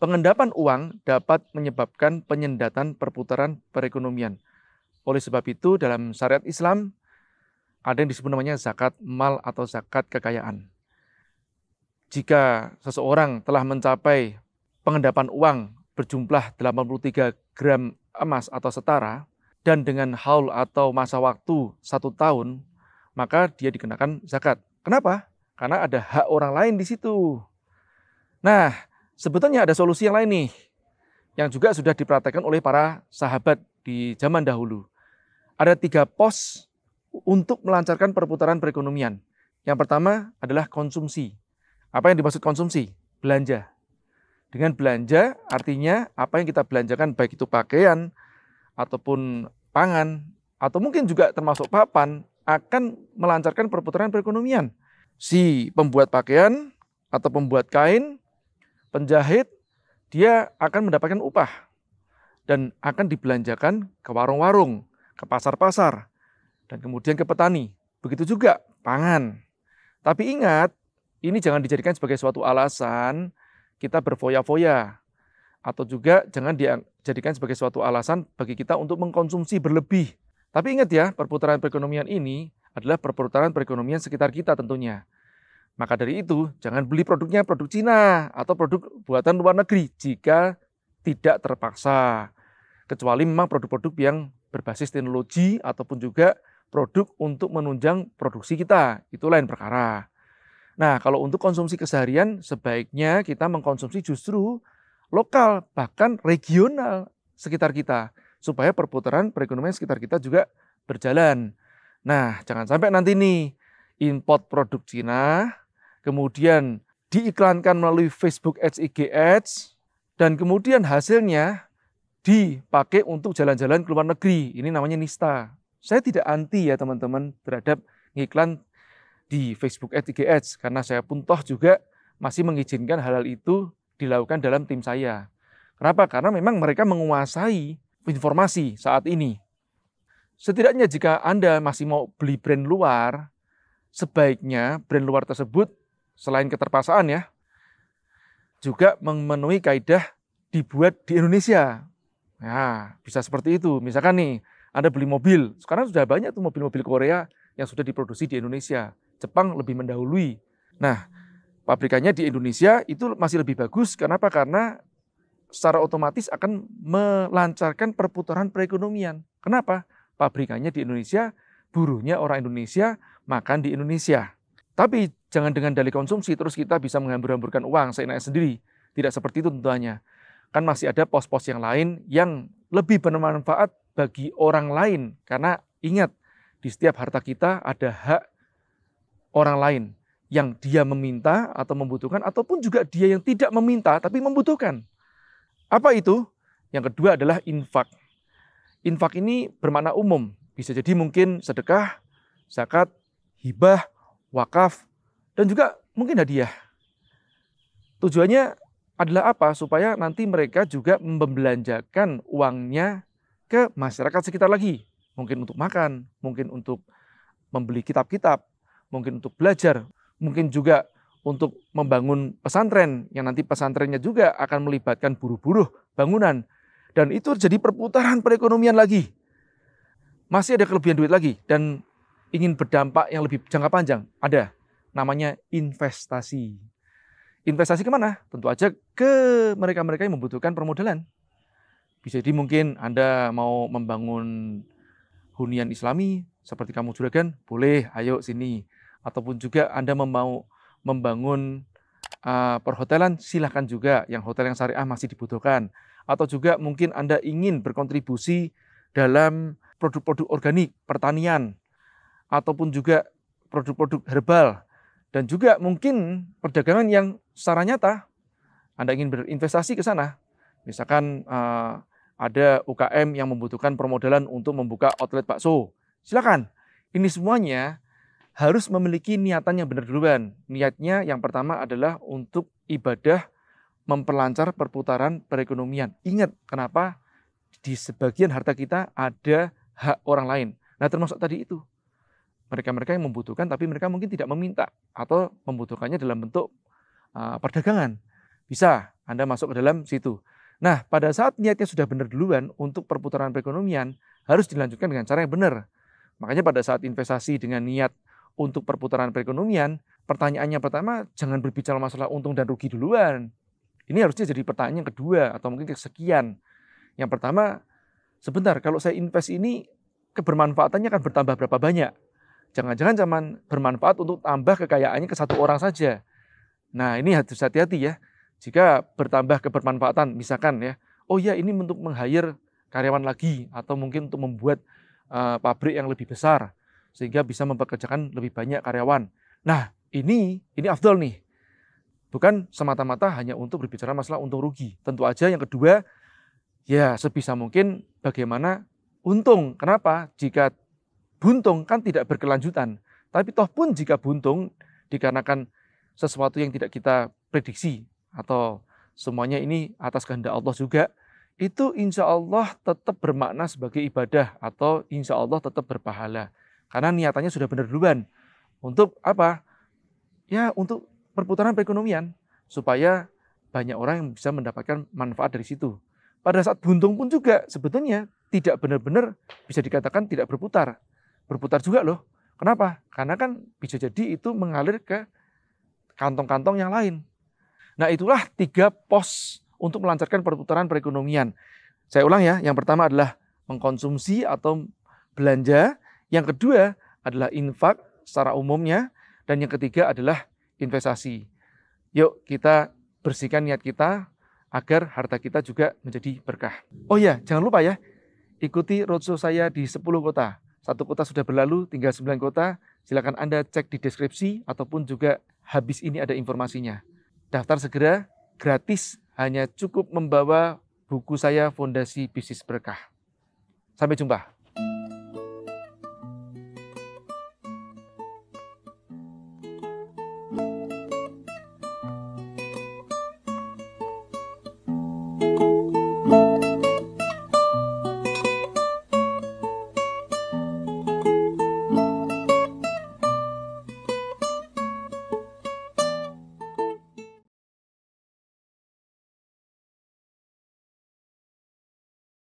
Pengendapan uang dapat menyebabkan penyendatan perputaran perekonomian. Oleh sebab itu, dalam syariat Islam ada yang disebut namanya zakat mal atau zakat kekayaan. Jika seseorang telah mencapai pengendapan uang berjumlah 83 gram emas atau setara dan dengan haul atau masa waktu satu tahun, maka dia dikenakan zakat. Kenapa? Karena ada hak orang lain di situ. Nah, Sebetulnya ada solusi yang lain nih, yang juga sudah dipraktekkan oleh para sahabat di zaman dahulu. Ada tiga pos untuk melancarkan perputaran perekonomian. Yang pertama adalah konsumsi. Apa yang dimaksud konsumsi? Belanja. Dengan belanja artinya apa yang kita belanjakan baik itu pakaian ataupun pangan atau mungkin juga termasuk papan akan melancarkan perputaran perekonomian. Si pembuat pakaian atau pembuat kain penjahit dia akan mendapatkan upah dan akan dibelanjakan ke warung-warung, ke pasar-pasar, dan kemudian ke petani. Begitu juga pangan. Tapi ingat, ini jangan dijadikan sebagai suatu alasan kita berfoya-foya atau juga jangan dijadikan sebagai suatu alasan bagi kita untuk mengkonsumsi berlebih. Tapi ingat ya, perputaran perekonomian ini adalah perputaran perekonomian sekitar kita tentunya. Maka dari itu, jangan beli produknya produk Cina atau produk buatan luar negeri jika tidak terpaksa. Kecuali memang produk-produk yang berbasis teknologi ataupun juga produk untuk menunjang produksi kita. Itu lain perkara. Nah, kalau untuk konsumsi keseharian, sebaiknya kita mengkonsumsi justru lokal, bahkan regional sekitar kita. Supaya perputaran perekonomian sekitar kita juga berjalan. Nah, jangan sampai nanti nih import produk Cina kemudian diiklankan melalui Facebook Ads, IG Ads, dan kemudian hasilnya dipakai untuk jalan-jalan ke luar negeri. Ini namanya nista. Saya tidak anti ya teman-teman terhadap iklan di Facebook Ads, IG Ads, karena saya pun toh juga masih mengizinkan hal-hal itu dilakukan dalam tim saya. Kenapa? Karena memang mereka menguasai informasi saat ini. Setidaknya jika Anda masih mau beli brand luar, sebaiknya brand luar tersebut selain keterpaksaan ya, juga memenuhi kaidah dibuat di Indonesia. ya bisa seperti itu. Misalkan nih, Anda beli mobil. Sekarang sudah banyak tuh mobil-mobil Korea yang sudah diproduksi di Indonesia. Jepang lebih mendahului. Nah, pabrikannya di Indonesia itu masih lebih bagus. Kenapa? Karena secara otomatis akan melancarkan perputaran perekonomian. Kenapa? Pabrikannya di Indonesia, buruhnya orang Indonesia, makan di Indonesia. Tapi Jangan dengan dalih konsumsi terus kita bisa menghambur-hamburkan uang seenaknya sendiri. Tidak seperti itu tentunya. Kan masih ada pos-pos yang lain yang lebih bermanfaat bagi orang lain. Karena ingat, di setiap harta kita ada hak orang lain yang dia meminta atau membutuhkan ataupun juga dia yang tidak meminta tapi membutuhkan. Apa itu? Yang kedua adalah infak. Infak ini bermakna umum, bisa jadi mungkin sedekah, zakat, hibah, wakaf, dan juga mungkin hadiah. Tujuannya adalah apa? Supaya nanti mereka juga membelanjakan uangnya ke masyarakat sekitar lagi. Mungkin untuk makan, mungkin untuk membeli kitab-kitab, mungkin untuk belajar, mungkin juga untuk membangun pesantren yang nanti pesantrennya juga akan melibatkan buruh-buruh bangunan dan itu jadi perputaran perekonomian lagi. Masih ada kelebihan duit lagi dan ingin berdampak yang lebih jangka panjang, ada namanya investasi. Investasi kemana? Tentu aja ke mereka-mereka yang membutuhkan permodalan. Bisa jadi mungkin Anda mau membangun hunian islami seperti kamu juragan, boleh, ayo sini. Ataupun juga Anda mau membangun uh, perhotelan, silahkan juga yang hotel yang syariah masih dibutuhkan. Atau juga mungkin Anda ingin berkontribusi dalam produk-produk organik, pertanian, ataupun juga produk-produk herbal dan juga mungkin perdagangan yang secara nyata Anda ingin berinvestasi ke sana. Misalkan uh, ada UKM yang membutuhkan permodalan untuk membuka outlet bakso. Silakan. Ini semuanya harus memiliki niatan yang benar duluan. Niatnya yang pertama adalah untuk ibadah memperlancar perputaran perekonomian. Ingat kenapa di sebagian harta kita ada hak orang lain. Nah termasuk tadi itu mereka-mereka yang membutuhkan tapi mereka mungkin tidak meminta atau membutuhkannya dalam bentuk perdagangan. Bisa Anda masuk ke dalam situ. Nah, pada saat niatnya sudah benar duluan untuk perputaran perekonomian harus dilanjutkan dengan cara yang benar. Makanya pada saat investasi dengan niat untuk perputaran perekonomian, pertanyaannya pertama jangan berbicara masalah untung dan rugi duluan. Ini harusnya jadi pertanyaan yang kedua atau mungkin kesekian. Yang pertama, sebentar kalau saya invest ini kebermanfaatannya akan bertambah berapa banyak? Jangan-jangan zaman bermanfaat untuk tambah kekayaannya ke satu orang saja. Nah ini harus hati-hati ya. Jika bertambah kebermanfaatan, misalkan ya, oh ya ini untuk meng karyawan lagi atau mungkin untuk membuat uh, pabrik yang lebih besar sehingga bisa mempekerjakan lebih banyak karyawan. Nah ini ini afdol nih. Bukan semata-mata hanya untuk berbicara masalah untung rugi. Tentu aja yang kedua, ya sebisa mungkin bagaimana untung. Kenapa? Jika buntung kan tidak berkelanjutan. Tapi toh pun jika buntung dikarenakan sesuatu yang tidak kita prediksi atau semuanya ini atas kehendak Allah juga, itu insya Allah tetap bermakna sebagai ibadah atau insya Allah tetap berpahala. Karena niatannya sudah benar duluan. Untuk apa? Ya untuk perputaran perekonomian. Supaya banyak orang yang bisa mendapatkan manfaat dari situ. Pada saat buntung pun juga sebetulnya tidak benar-benar bisa dikatakan tidak berputar berputar juga loh. Kenapa? Karena kan bisa jadi itu mengalir ke kantong-kantong yang lain. Nah itulah tiga pos untuk melancarkan perputaran perekonomian. Saya ulang ya, yang pertama adalah mengkonsumsi atau belanja. Yang kedua adalah infak secara umumnya. Dan yang ketiga adalah investasi. Yuk kita bersihkan niat kita agar harta kita juga menjadi berkah. Oh ya, jangan lupa ya, ikuti roadshow saya di 10 kota satu kota sudah berlalu, tinggal sembilan kota. Silakan Anda cek di deskripsi ataupun juga habis ini ada informasinya. Daftar segera, gratis, hanya cukup membawa buku saya Fondasi Bisnis Berkah. Sampai jumpa.